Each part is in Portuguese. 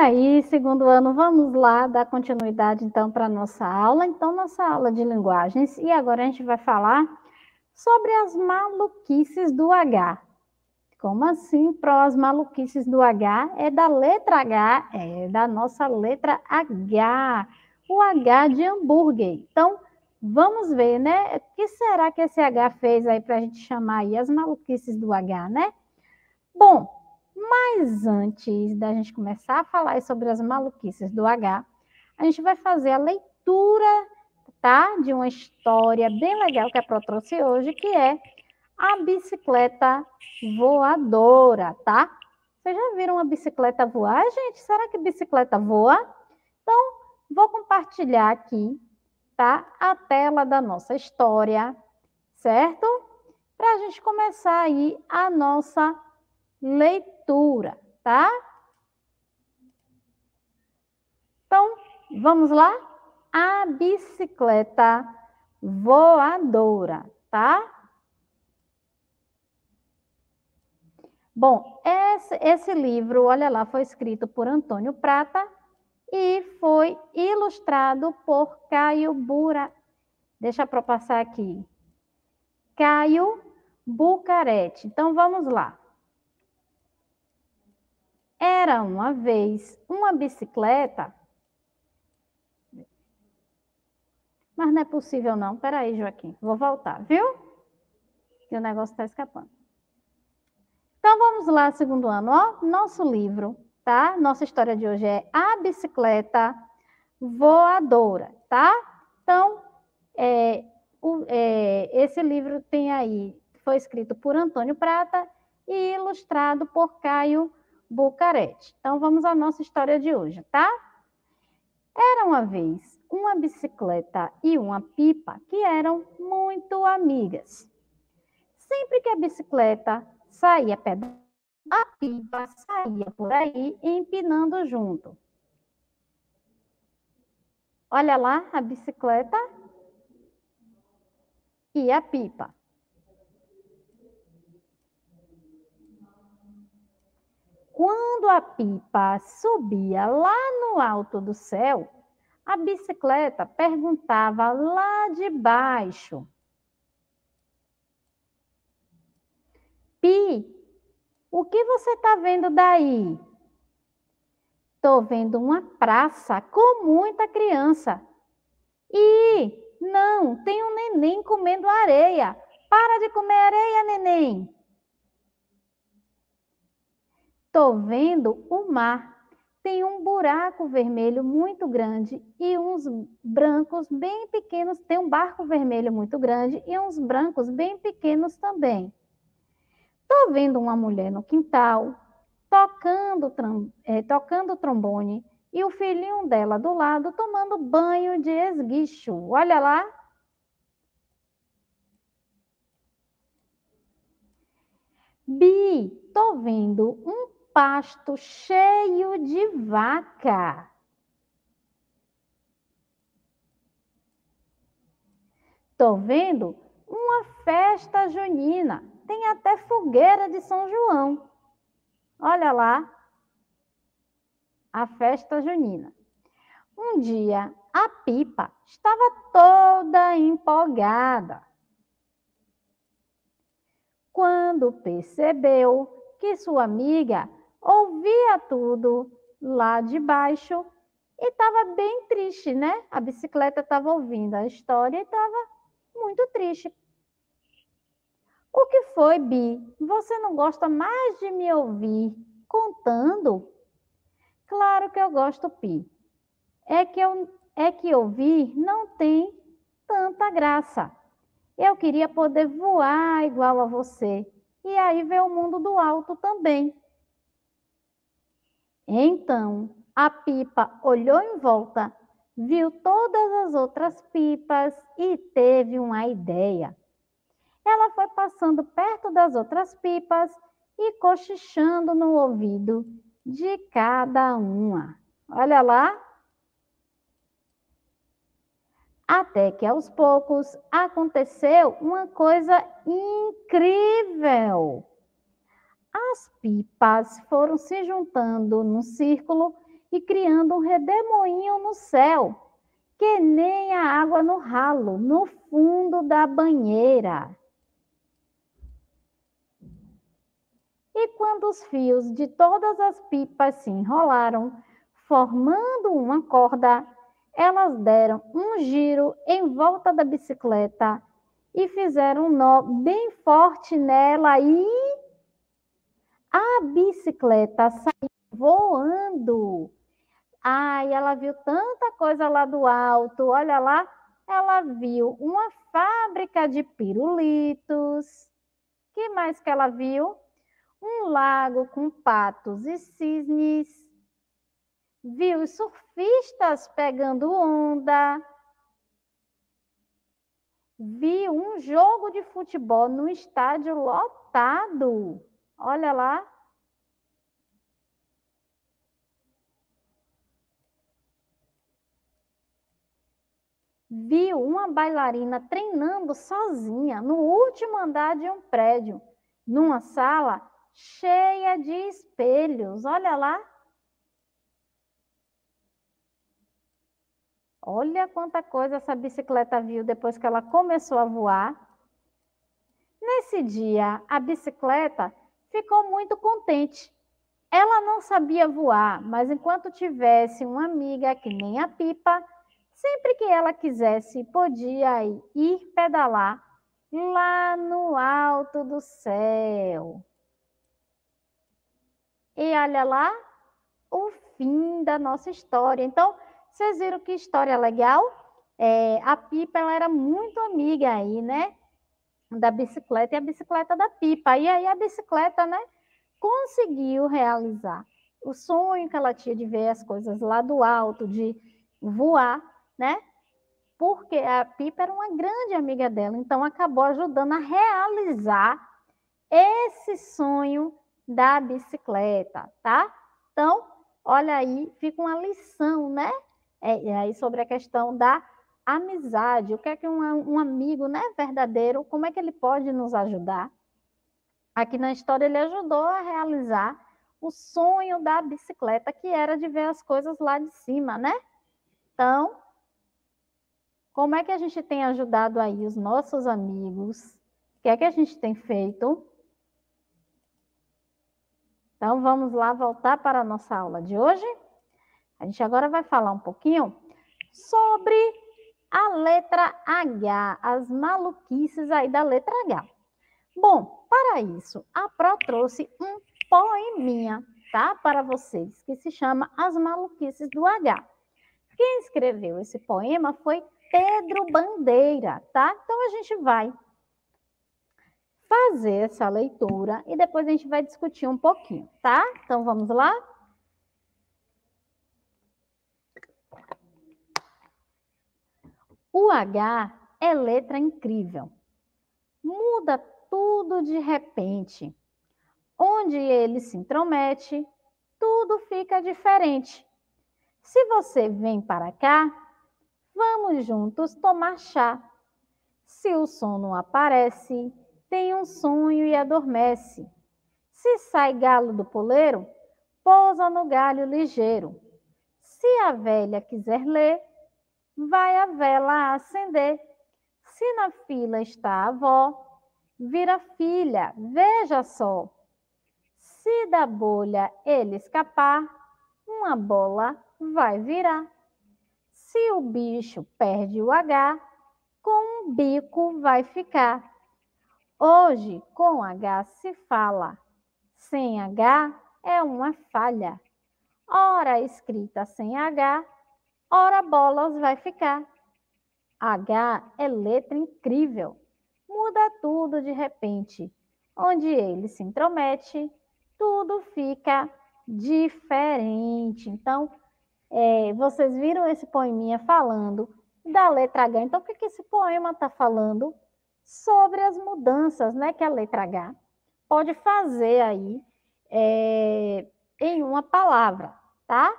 aí, segundo ano, vamos lá dar continuidade então para nossa aula, então nossa aula de linguagens. E agora a gente vai falar sobre as maluquices do H. Como assim, Pro as maluquices do H? É da letra H, é da nossa letra H. O H de hambúrguer. Então, vamos ver, né? O que será que esse H fez aí para a gente chamar aí as maluquices do H, né? Bom, mas antes da gente começar a falar sobre as maluquices do H, a gente vai fazer a leitura, tá? De uma história bem legal que a Pro trouxe hoje, que é a bicicleta voadora, tá? Vocês já viram uma bicicleta voar, gente? Será que bicicleta voa? Então, vou compartilhar aqui, tá? A tela da nossa história, certo? Para a gente começar aí a nossa leitura, tá? Então, vamos lá? A bicicleta voadora, tá? Bom, esse, esse livro, olha lá, foi escrito por Antônio Prata e foi ilustrado por Caio Bura. Deixa para passar aqui. Caio Bucarete. Então vamos lá. Era uma vez uma bicicleta. Mas não é possível, não. Peraí, Joaquim. Vou voltar, viu? Que o negócio está escapando. Então vamos lá, segundo ano, ó, nosso livro, tá? Nossa história de hoje é a bicicleta voadora, tá? Então, é, o, é, esse livro tem aí, foi escrito por Antônio Prata e ilustrado por Caio Bucareste. Então vamos à nossa história de hoje, tá? Era uma vez uma bicicleta e uma pipa que eram muito amigas. Sempre que a bicicleta saía pedalando, a pipa saía por aí empinando junto. Olha lá a bicicleta e a pipa. Quando a pipa subia lá no alto do céu, a bicicleta perguntava lá de baixo: Pi, o que você está vendo daí? Estou vendo uma praça com muita criança. E não, tem um neném comendo areia. Para de comer areia, neném. Tô vendo o mar. Tem um buraco vermelho muito grande e uns brancos bem pequenos. Tem um barco vermelho muito grande e uns brancos bem pequenos também. Tô vendo uma mulher no quintal tocando, é, tocando trombone e o filhinho dela do lado tomando banho de esguicho. Olha lá. Bi, tô vendo um pasto cheio de vaca. Tô vendo uma festa junina. Tem até fogueira de São João. Olha lá. A festa junina. Um dia, a pipa estava toda empolgada. Quando percebeu que sua amiga ouvia tudo lá de baixo e estava bem triste, né? A bicicleta estava ouvindo a história e estava muito triste. O que foi, Bi? Você não gosta mais de me ouvir contando? Claro que eu gosto, Pi. É que, eu, é que ouvir não tem tanta graça. Eu queria poder voar igual a você. E aí ver o mundo do alto também. Então a pipa olhou em volta, viu todas as outras pipas e teve uma ideia. Ela foi passando perto das outras pipas e cochichando no ouvido de cada uma. Olha lá. Até que aos poucos aconteceu uma coisa incrível. As pipas foram se juntando num círculo e criando um redemoinho no céu, que nem a água no ralo, no fundo da banheira. E quando os fios de todas as pipas se enrolaram, formando uma corda, elas deram um giro em volta da bicicleta e fizeram um nó bem forte nela e a bicicleta saiu voando. Ai, ela viu tanta coisa lá do alto. Olha lá, ela viu uma fábrica de pirulitos. Que mais que ela viu? Um lago com patos e cisnes. Viu surfistas pegando onda. Viu um jogo de futebol no estádio lotado. Olha lá. Viu uma bailarina treinando sozinha no último andar de um prédio, numa sala cheia de espelhos. Olha lá. Olha quanta coisa essa bicicleta viu depois que ela começou a voar. Nesse dia, a bicicleta ficou muito contente. Ela não sabia voar, mas enquanto tivesse uma amiga que nem a pipa, sempre que ela quisesse, podia ir pedalar lá no alto do céu. E olha lá o fim da nossa história. Então, vocês viram que história legal? É, a Pipa ela era muito amiga aí, né? da bicicleta e a bicicleta da pipa. E aí a bicicleta, né, conseguiu realizar o sonho que ela tinha de ver as coisas lá do alto, de voar, né? Porque a pipa era uma grande amiga dela, então acabou ajudando a realizar esse sonho da bicicleta, tá? Então, olha aí, fica uma lição, né? É, é aí sobre a questão da amizade, o que é que um, um amigo né, verdadeiro, como é que ele pode nos ajudar? Aqui na história ele ajudou a realizar o sonho da bicicleta, que era de ver as coisas lá de cima, né? Então, como é que a gente tem ajudado aí os nossos amigos? O que é que a gente tem feito? Então, vamos lá voltar para a nossa aula de hoje. A gente agora vai falar um pouquinho sobre a letra H, as maluquices aí da letra H. Bom, para isso, a Pro trouxe um poeminha, tá? Para vocês, que se chama As Maluquices do H. Quem escreveu esse poema foi Pedro Bandeira, tá? Então a gente vai fazer essa leitura e depois a gente vai discutir um pouquinho, tá? Então vamos lá? O H é letra incrível. Muda tudo de repente. Onde ele se intromete, tudo fica diferente. Se você vem para cá, vamos juntos tomar chá. Se o sono aparece, tem um sonho e adormece. Se sai galo do poleiro, pousa no galho ligeiro. Se a velha quiser ler, vai a vela acender. Se na fila está a avó, vira filha, veja só. Se da bolha ele escapar, uma bola vai virar. Se o bicho perde o H, com um bico vai ficar. Hoje com H se fala, sem H é uma falha. Ora escrita sem H Ora, bolas vai ficar. H é letra incrível. Muda tudo de repente. Onde ele se intromete, tudo fica diferente. Então, é, vocês viram esse poeminha falando da letra H. Então, o que, que esse poema está falando? Sobre as mudanças né, que a letra H pode fazer aí é, em uma palavra, tá?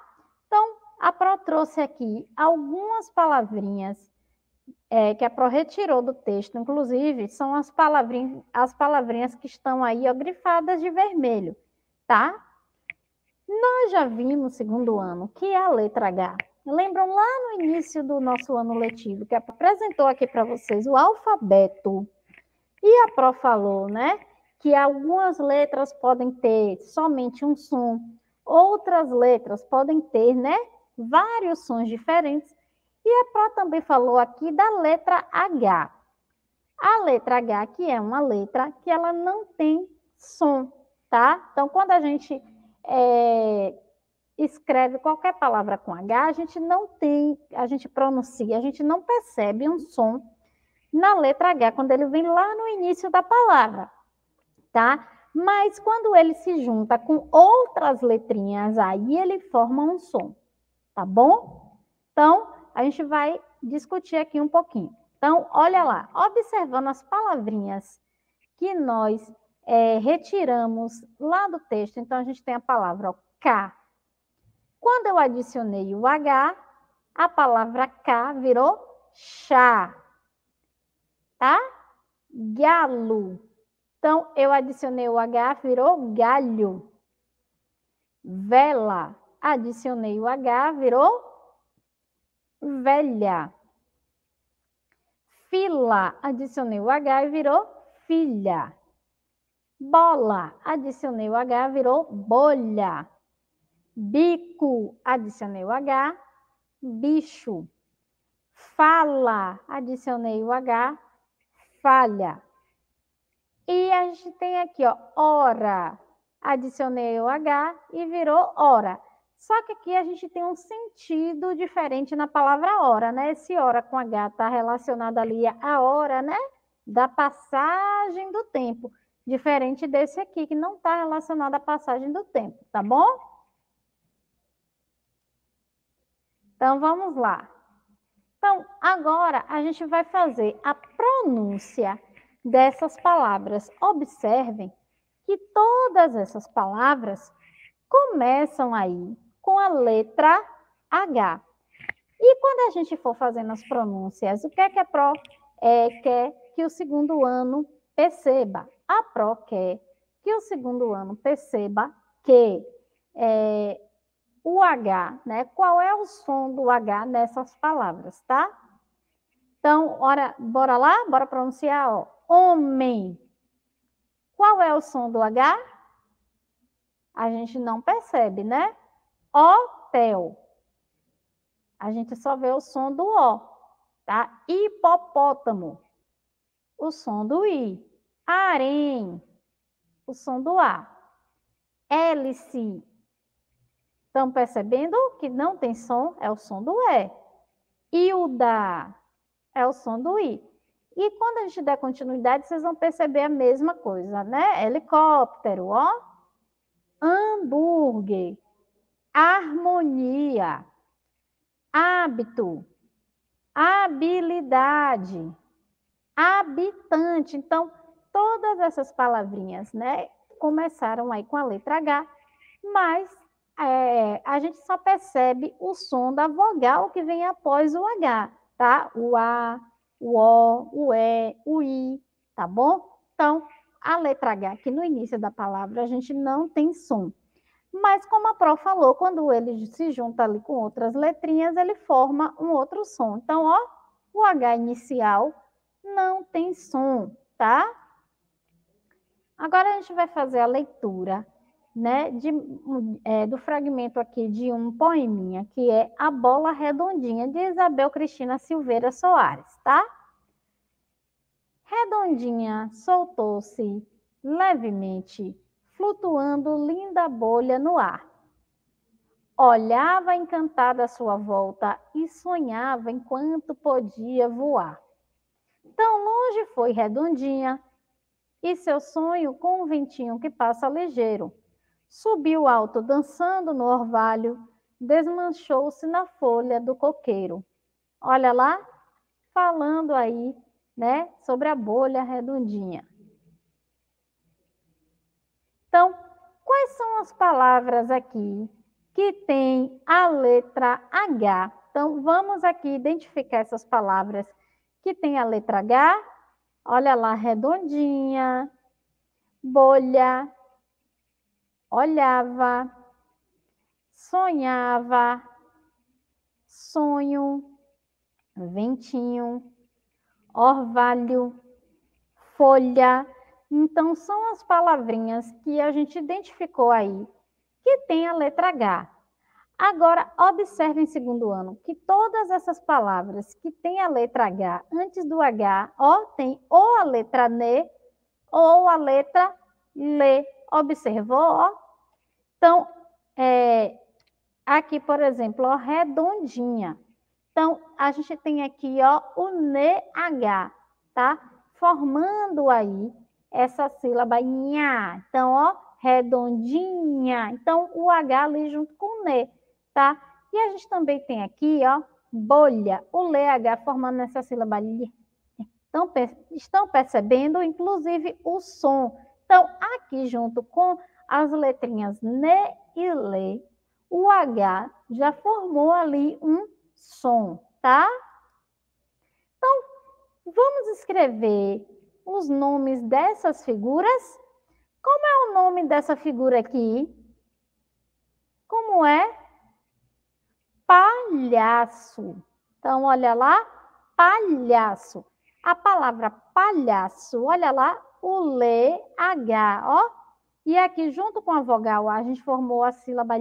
A Pro trouxe aqui algumas palavrinhas é, que a Pro retirou do texto, inclusive, são as palavrinhas, as palavrinhas que estão aí ó, grifadas de vermelho, tá? Nós já vimos, segundo ano, que é a letra H. Lembram lá no início do nosso ano letivo, que apresentou aqui para vocês o alfabeto. E a Pro falou, né? Que algumas letras podem ter somente um som, outras letras podem ter, né? vários sons diferentes. E a Pró também falou aqui da letra H. A letra H, que é uma letra que ela não tem som, tá? Então, quando a gente é, escreve qualquer palavra com H, a gente não tem, a gente pronuncia, a gente não percebe um som na letra H quando ele vem lá no início da palavra, tá? Mas quando ele se junta com outras letrinhas, aí ele forma um som tá bom? Então, a gente vai discutir aqui um pouquinho. Então, olha lá, observando as palavrinhas que nós é, retiramos lá do texto, então a gente tem a palavra ó, K. Quando eu adicionei o H, a palavra K virou chá, tá? Galo. Então, eu adicionei o H, virou galho. Vela adicionei o H, virou velha. Fila, adicionei o H e virou filha. Bola, adicionei o H, virou bolha. Bico, adicionei o H, bicho. Fala, adicionei o H, falha. E a gente tem aqui, ó, hora. Adicionei o H e virou hora. Só que aqui a gente tem um sentido diferente na palavra hora, né? Esse hora com H está relacionado ali à hora, né? Da passagem do tempo. Diferente desse aqui, que não está relacionado à passagem do tempo, tá bom? Então, vamos lá. Então, agora a gente vai fazer a pronúncia dessas palavras. Observem que todas essas palavras começam aí com a letra H. E quando a gente for fazendo as pronúncias, o que é que a PRO é, quer que o segundo ano perceba? A PRO quer que o segundo ano perceba que é, o H, né? Qual é o som do H nessas palavras, tá? Então, ora, bora lá, bora pronunciar, ó. Homem. Qual é o som do H? A gente não percebe, né? Hotel. A gente só vê o som do O, tá? Hipopótamo. O som do I. Arém, O som do A. Hélice. Estão percebendo que não tem som? É o som do E. Hilda, É o som do I. E quando a gente der continuidade, vocês vão perceber a mesma coisa, né? Helicóptero, ó. Hambúrguer harmonia, hábito, habilidade, habitante. Então, todas essas palavrinhas, né, começaram aí com a letra H, mas é, a gente só percebe o som da vogal que vem após o H, tá? O A, o O, o E, o I, tá bom? Então, a letra H aqui no início da palavra a gente não tem som. Mas como a Pro falou, quando ele se junta ali com outras letrinhas, ele forma um outro som. Então, ó, o H inicial não tem som, tá? Agora a gente vai fazer a leitura, né, de, é, do fragmento aqui de um poeminha, que é A Bola Redondinha, de Isabel Cristina Silveira Soares, tá? Redondinha soltou-se levemente flutuando linda bolha no ar. Olhava encantada à sua volta e sonhava enquanto podia voar. Tão longe foi redondinha, e seu sonho com um ventinho que passa ligeiro. Subiu alto dançando no orvalho, desmanchou-se na folha do coqueiro. Olha lá, falando aí, né, sobre a bolha redondinha. Então, quais são as palavras aqui que tem a letra H? Então, vamos aqui identificar essas palavras que tem a letra H. Olha lá, redondinha, bolha, olhava, sonhava, sonho, ventinho, orvalho, folha. Então, são as palavrinhas que a gente identificou aí que tem a letra H. Agora, observe em segundo ano que todas essas palavras que tem a letra H, antes do H, ó, tem ou a letra NE ou a letra LE. Observou, ó? Então, é, aqui, por exemplo, ó, redondinha. Então, a gente tem aqui, ó, o NH, tá? Formando aí essa sílaba nhá. Então, ó, redondinha. Então, o H ali junto com o N, tá? E a gente também tem aqui, ó, bolha. O LH formando essa sílaba ali. Então, estão percebendo, inclusive, o som. Então, aqui junto com as letrinhas N e Lê, o H já formou ali um som, tá? Então, vamos escrever os nomes dessas figuras. Como é o nome dessa figura aqui? Como é? Palhaço. Então, olha lá, palhaço. A palavra palhaço, olha lá, o l h, ó. E aqui, junto com a vogal A, a gente formou a sílaba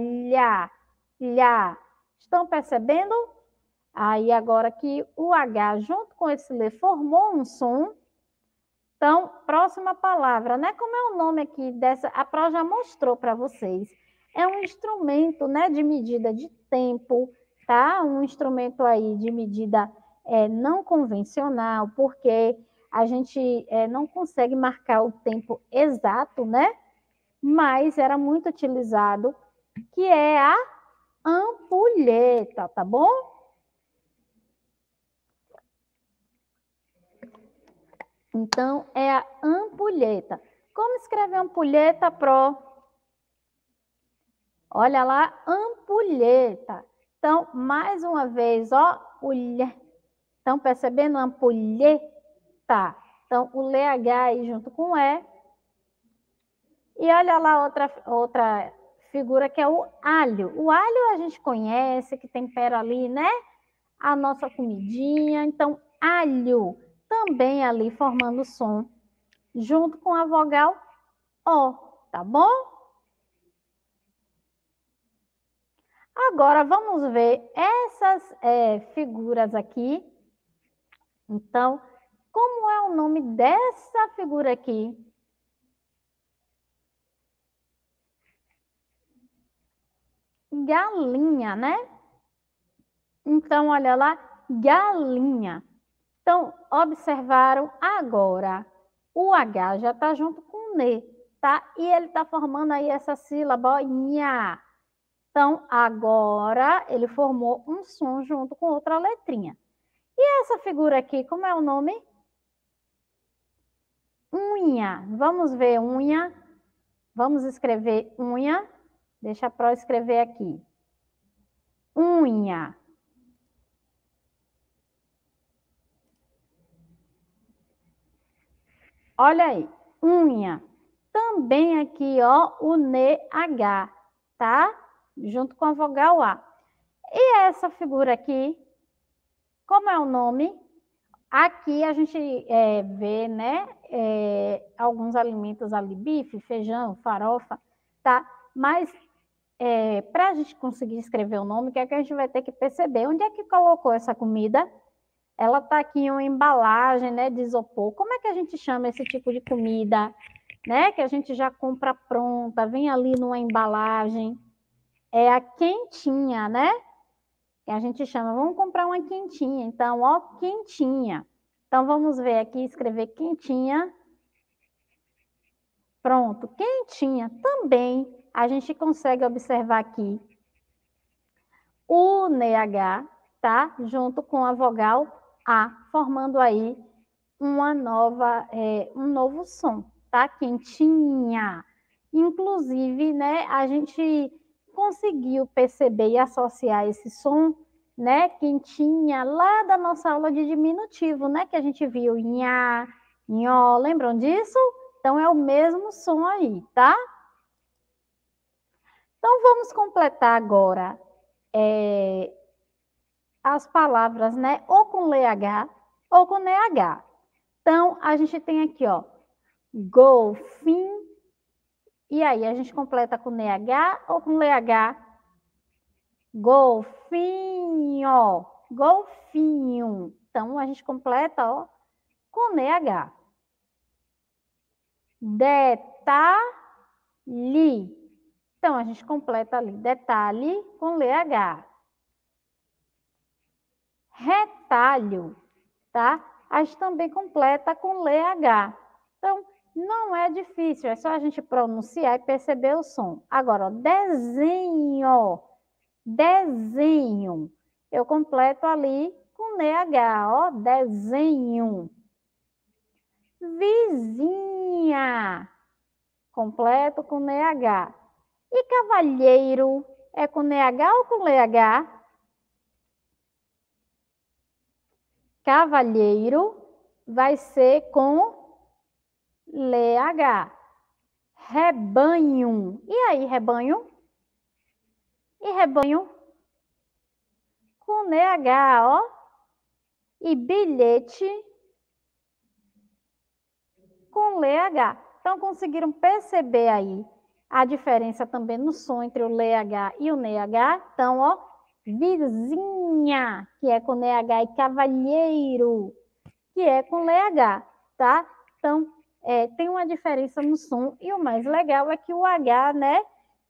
lhá, Estão percebendo? Aí, agora que o H, junto com esse l formou um som, então, próxima palavra, né? Como é o nome aqui dessa? A Pro já mostrou para vocês. É um instrumento, né, de medida de tempo, tá? Um instrumento aí de medida é, não convencional, porque a gente é, não consegue marcar o tempo exato, né? Mas era muito utilizado, que é a ampulheta, tá bom? Então, é a ampulheta. Como escrever ampulheta, Pro? Olha lá, ampulheta. Então, mais uma vez, ó, ulhe. Estão percebendo? Ampulheta. Então, o LH aí junto com o é. E. E olha lá outra, outra figura que é o alho. O alho a gente conhece, que tempera ali, né? A nossa comidinha. Então, alho. Alho também ali formando som, junto com a vogal O, tá bom? Agora, vamos ver essas é, figuras aqui. Então, como é o nome dessa figura aqui? Galinha, né? Então, olha lá, galinha. Então, observaram agora, o H já está junto com o NE, tá? E ele está formando aí essa sílaba, nha. Então, agora ele formou um som junto com outra letrinha. E essa figura aqui, como é o nome? Unha. Vamos ver unha. Vamos escrever unha. Deixa para escrever aqui. Unha. Olha aí, unha. Também aqui, ó, o NH, tá? Junto com a vogal A. E essa figura aqui, como é o nome? Aqui a gente é, vê, né, é, alguns alimentos ali, bife, feijão, farofa, tá? Mas é, para a gente conseguir escrever o nome, o que é que a gente vai ter que perceber? Onde é que colocou essa comida? ela está aqui em uma embalagem né, de isopor. Como é que a gente chama esse tipo de comida? Né, que a gente já compra pronta, vem ali numa embalagem. É a quentinha, né? Que a gente chama, vamos comprar uma quentinha. Então, ó, quentinha. Então, vamos ver aqui, escrever quentinha. Pronto, quentinha. Também a gente consegue observar aqui o NH, tá? Junto com a vogal a, formando aí uma nova, é, um novo som, tá? Quentinha. Inclusive, né, a gente conseguiu perceber e associar esse som, né, quentinha, lá da nossa aula de diminutivo, né, que a gente viu nha, nhó, lembram disso? Então é o mesmo som aí, tá? Então vamos completar agora é, as palavras, né? Ou com LH ou com NH. Então, a gente tem aqui, ó, golfinho. E aí, a gente completa com NH ou com LH? Golfinho, golfinho. Então, a gente completa, ó, com NH. Detalhe. Então, a gente completa ali, detalhe com LH retalho, tá? gente também completa com LH. Então, não é difícil, é só a gente pronunciar e perceber o som. Agora, ó, desenho, desenho. Eu completo ali com NH, ó, desenho. Vizinha, completo com NH. E cavalheiro, é com NH ou com LH? Cavalheiro vai ser com LH. Rebanho. E aí, rebanho? E rebanho? Com NH, ó. E bilhete com LH. Então, conseguiram perceber aí a diferença também no som entre o LH e o NH? Então, ó, vizinha, que é com nh e cavalheiro, que é com LH, tá? Então, é, tem uma diferença no som, e o mais legal é que o H, né,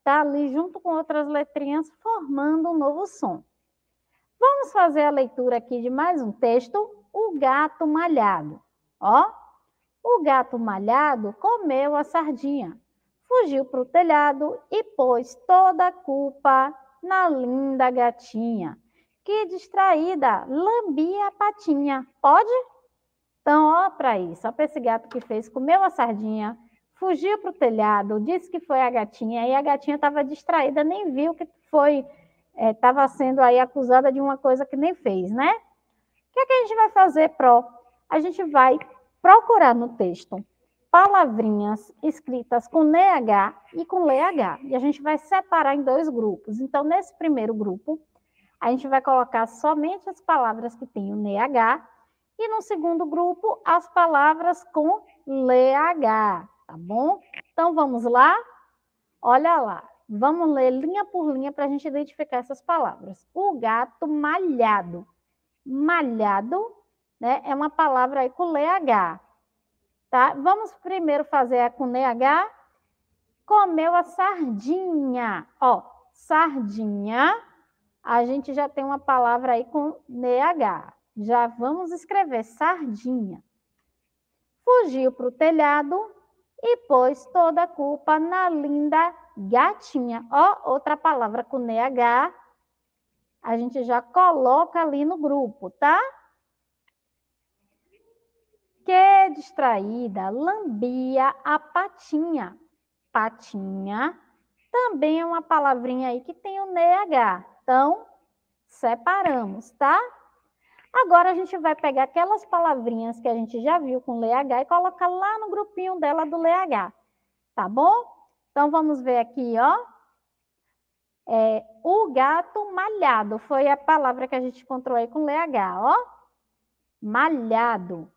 tá ali junto com outras letrinhas, formando um novo som. Vamos fazer a leitura aqui de mais um texto, O Gato Malhado. Ó, o gato malhado comeu a sardinha, fugiu para o telhado e pôs toda a culpa na linda gatinha, que distraída lambia a patinha. Pode? Então, ó para isso, ó para esse gato que fez, comeu a sardinha, fugiu para o telhado, disse que foi a gatinha, e a gatinha estava distraída, nem viu que foi, estava é, sendo aí acusada de uma coisa que nem fez, né? O que, é que a gente vai fazer, Pro? A gente vai procurar no texto palavrinhas escritas com NH e com LH. E a gente vai separar em dois grupos. Então, nesse primeiro grupo, a gente vai colocar somente as palavras que têm o NH e no segundo grupo, as palavras com LH, tá bom? Então, vamos lá? Olha lá. Vamos ler linha por linha para a gente identificar essas palavras. O gato malhado. Malhado né, é uma palavra aí com LH. Tá? Vamos primeiro fazer a com H. Comeu a sardinha. Ó, sardinha, a gente já tem uma palavra aí com nh. Já vamos escrever sardinha. Fugiu para o telhado e pôs toda a culpa na linda gatinha. Ó, outra palavra com nh. A gente já coloca ali no grupo, tá? que é distraída lambia a patinha. Patinha também é uma palavrinha aí que tem o NH. Então, separamos, tá? Agora a gente vai pegar aquelas palavrinhas que a gente já viu com LH e colocar lá no grupinho dela do LH. Tá bom? Então vamos ver aqui, ó. É, o gato malhado foi a palavra que a gente encontrou aí com LH, ó. Malhado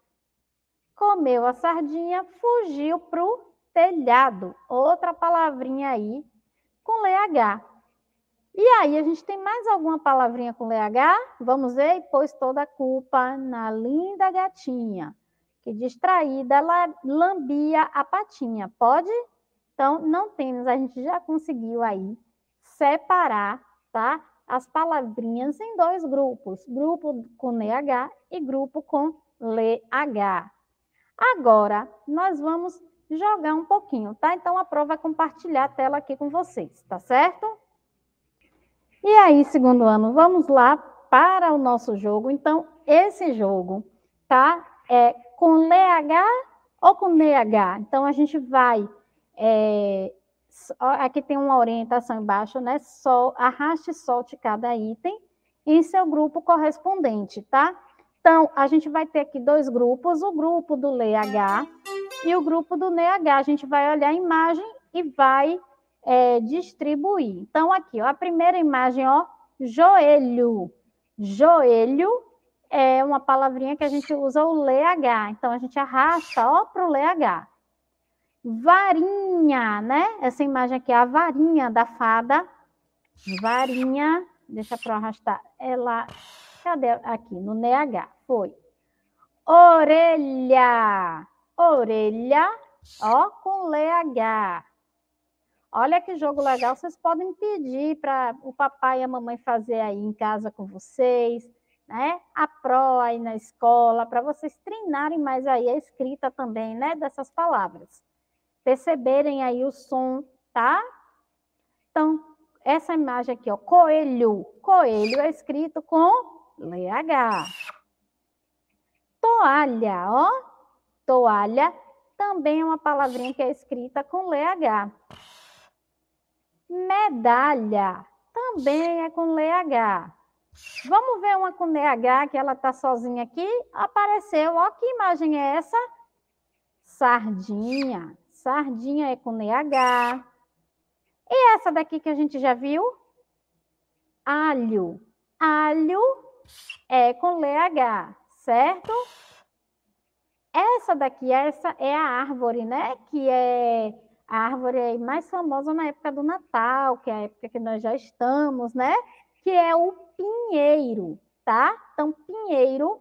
comeu a sardinha, fugiu para o telhado. Outra palavrinha aí com LH. E aí, a gente tem mais alguma palavrinha com LH? Vamos ver? E pôs toda a culpa na linda gatinha, que distraída ela lambia a patinha. Pode? Então, não temos, a gente já conseguiu aí separar, tá? As palavrinhas em dois grupos, grupo com leh e grupo com LH. Agora, nós vamos jogar um pouquinho, tá? Então, a prova vai é compartilhar a tela aqui com vocês, tá certo? E aí, segundo ano, vamos lá para o nosso jogo. Então, esse jogo, tá? É com LH ou com NH. Então, a gente vai... É, aqui tem uma orientação embaixo, né? Sol, arraste e solte cada item em seu grupo correspondente, tá? Então, a gente vai ter aqui dois grupos, o grupo do LH e o grupo do NH. A gente vai olhar a imagem e vai é, distribuir. Então, aqui, ó, a primeira imagem, ó, joelho. Joelho é uma palavrinha que a gente usa o LH. Então, a gente arrasta, ó, para o LH. Varinha, né? Essa imagem aqui é a varinha da fada. Varinha, deixa para arrastar. Ela cadê aqui no NH? foi orelha. Orelha, ó, com LH. Olha que jogo legal, vocês podem pedir para o papai e a mamãe fazer aí em casa com vocês, né? A pró aí na escola, para vocês treinarem mais aí a escrita também, né, dessas palavras. Perceberem aí o som, tá? Então, essa imagem aqui, ó, coelho. Coelho é escrito com LH. Toalha, ó. Toalha também é uma palavrinha que é escrita com LH. Medalha também é com LH. Vamos ver uma com DH, que ela está sozinha aqui. Apareceu, ó, que imagem é essa? Sardinha. Sardinha é com DH. E essa daqui que a gente já viu? Alho. Alho é com LH certo? Essa daqui, essa é a árvore, né? Que é a árvore mais famosa na época do Natal, que é a época que nós já estamos, né? Que é o pinheiro, tá? Então, pinheiro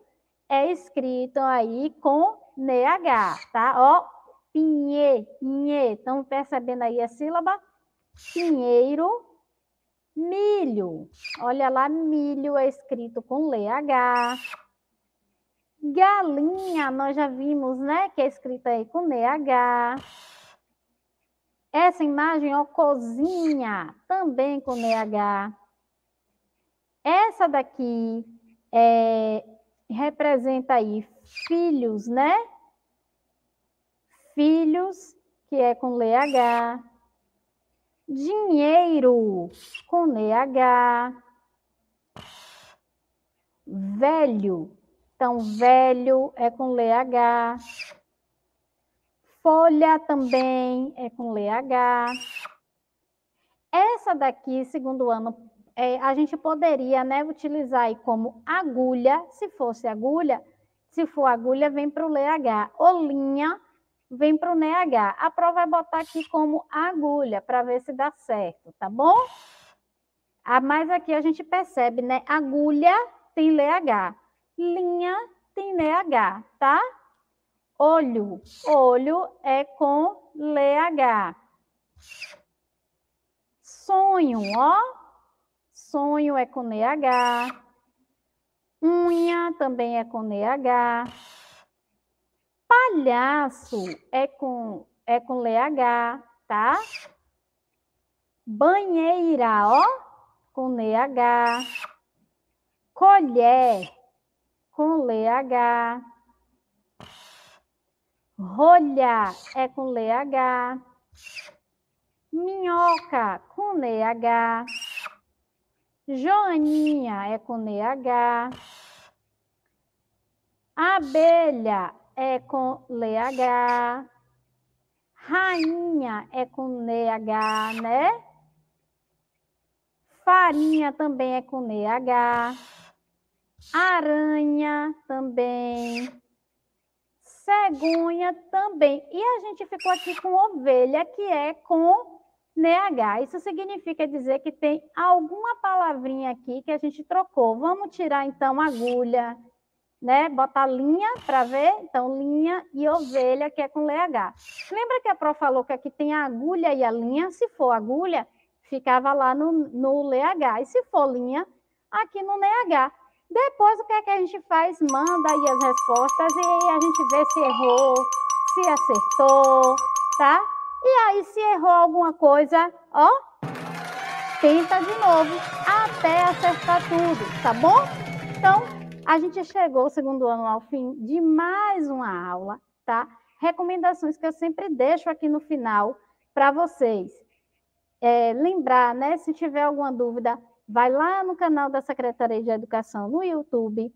é escrito aí com NH, tá? Ó, pinhe, pinhe. Estão percebendo aí a sílaba? Pinheiro, milho. Olha lá, milho é escrito com LH. Galinha, nós já vimos, né, que é escrita aí com NH. Essa imagem, ó, cozinha, também com NH. Essa daqui é, representa aí filhos, né? Filhos, que é com NH. Dinheiro, com NH. Velho, então, velho é com LH. Folha também é com LH. Essa daqui, segundo ano, é, a gente poderia né, utilizar aí como agulha, se fosse agulha, se for agulha, vem para o LH. Ou linha, vem para o NH. A prova vai é botar aqui como agulha, para ver se dá certo, tá bom? Ah, mas aqui a gente percebe, né? Agulha tem LH. Linha tem LH, né, tá? Olho. Olho é com LH. Sonho, ó. Sonho é com NH. Unha também é com NH. Palhaço é com é com LH, tá? Banheira, ó, com NH. Colher com LH. Rolha é com LH. Minhoca com LH. Joaninha é com LH. Abelha é com LH. Rainha é com NH, né? Farinha também é com NH aranha também, cegonha também. E a gente ficou aqui com ovelha, que é com NH. Isso significa dizer que tem alguma palavrinha aqui que a gente trocou. Vamos tirar, então, agulha, né? Botar linha para ver. Então, linha e ovelha, que é com LH. Lembra que a Pro falou que aqui tem a agulha e a linha? Se for agulha, ficava lá no, no LH. E se for linha, aqui no NH. Depois, o que é que a gente faz? Manda aí as respostas e aí a gente vê se errou, se acertou, tá? E aí, se errou alguma coisa, ó, tenta de novo até acertar tudo, tá bom? Então, a gente chegou, segundo ano, ao fim de mais uma aula, tá? Recomendações que eu sempre deixo aqui no final para vocês. É, lembrar, né? Se tiver alguma dúvida, vai lá no canal da Secretaria de Educação no YouTube,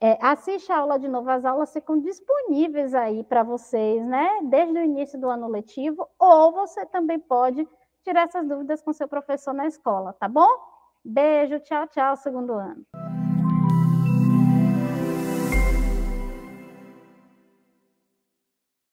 é, assiste a aula de novo, as aulas ficam disponíveis aí para vocês, né? Desde o início do ano letivo, ou você também pode tirar essas dúvidas com seu professor na escola, tá bom? Beijo, tchau, tchau, segundo ano.